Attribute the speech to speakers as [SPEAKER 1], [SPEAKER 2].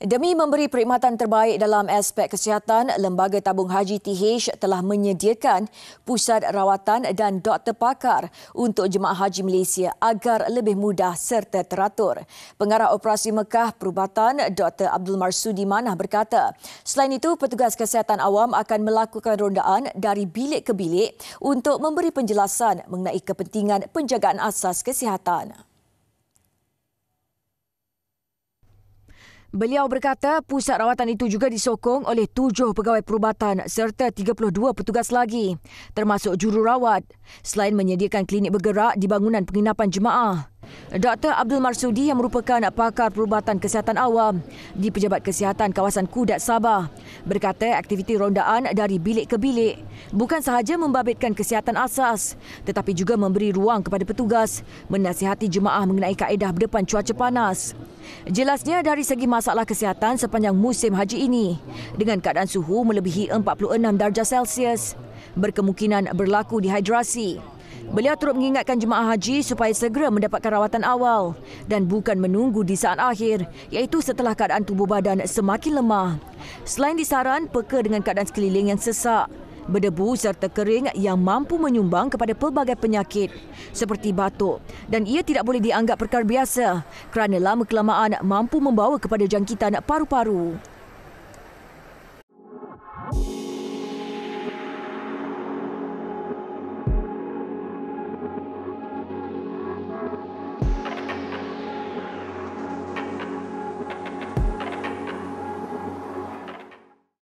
[SPEAKER 1] Demi memberi perkhidmatan terbaik dalam aspek kesihatan, Lembaga Tabung Haji TH telah menyediakan pusat rawatan dan doktor pakar untuk jemaah haji Malaysia agar lebih mudah serta teratur. Pengarah Operasi Mekah Perubatan Dr. Abdul Marsudi Manah berkata, selain itu petugas kesihatan awam akan melakukan rondaan dari bilik ke bilik untuk memberi penjelasan mengenai kepentingan penjagaan asas kesihatan. Beliau berkata pusat rawatan itu juga disokong oleh tujuh pegawai perubatan serta 32 petugas lagi, termasuk jururawat, selain menyediakan klinik bergerak di bangunan penginapan jemaah. Dr. Abdul Marsudi yang merupakan pakar perubatan kesihatan awam di Pejabat Kesihatan Kawasan Kudat Sabah berkata aktiviti rondaan dari bilik ke bilik bukan sahaja membabitkan kesihatan asas tetapi juga memberi ruang kepada petugas menasihati jemaah mengenai kaedah berdepan cuaca panas. Jelasnya dari segi masalah kesihatan sepanjang musim haji ini dengan keadaan suhu melebihi 46 darjah Celsius berkemungkinan berlaku dehidrasi. Beliau turut mengingatkan jemaah haji supaya segera mendapatkan rawatan awal dan bukan menunggu di saat akhir iaitu setelah keadaan tubuh badan semakin lemah. Selain disaran, peka dengan keadaan sekeliling yang sesak berdebu serta kering yang mampu menyumbang kepada pelbagai penyakit seperti batuk dan ia tidak boleh dianggap perkara biasa kerana lama kelamaan mampu membawa kepada jangkitan paru-paru.